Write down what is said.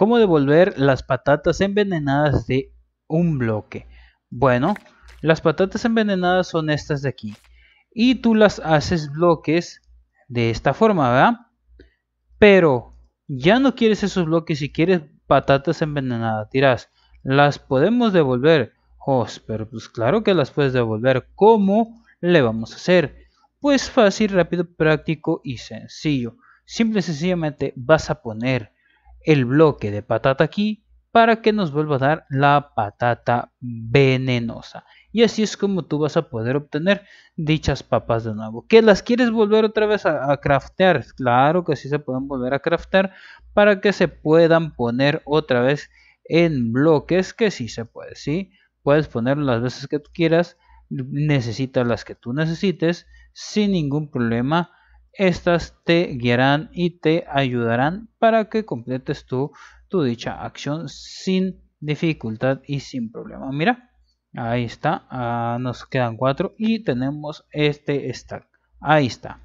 ¿Cómo devolver las patatas envenenadas de un bloque? Bueno, las patatas envenenadas son estas de aquí. Y tú las haces bloques de esta forma, ¿verdad? Pero ya no quieres esos bloques y quieres patatas envenenadas. Dirás, ¿las podemos devolver? Oh, pero pues claro que las puedes devolver. ¿Cómo le vamos a hacer? Pues fácil, rápido, práctico y sencillo. Simple y sencillamente vas a poner el bloque de patata aquí para que nos vuelva a dar la patata venenosa. Y así es como tú vas a poder obtener dichas papas de nuevo. ¿Que las quieres volver otra vez a, craftear? Claro que sí se pueden volver a craftear para que se puedan poner otra vez en bloques, que sí se puede, ¿sí? Puedes poner las veces que tú quieras, necesitas las que tú necesites, sin ningún problema estas te guiarán y te ayudarán para que completes tu, tu dicha acción sin dificultad y sin problema. Mira, ahí está, ah, nos quedan cuatro y tenemos este stack. Ahí está.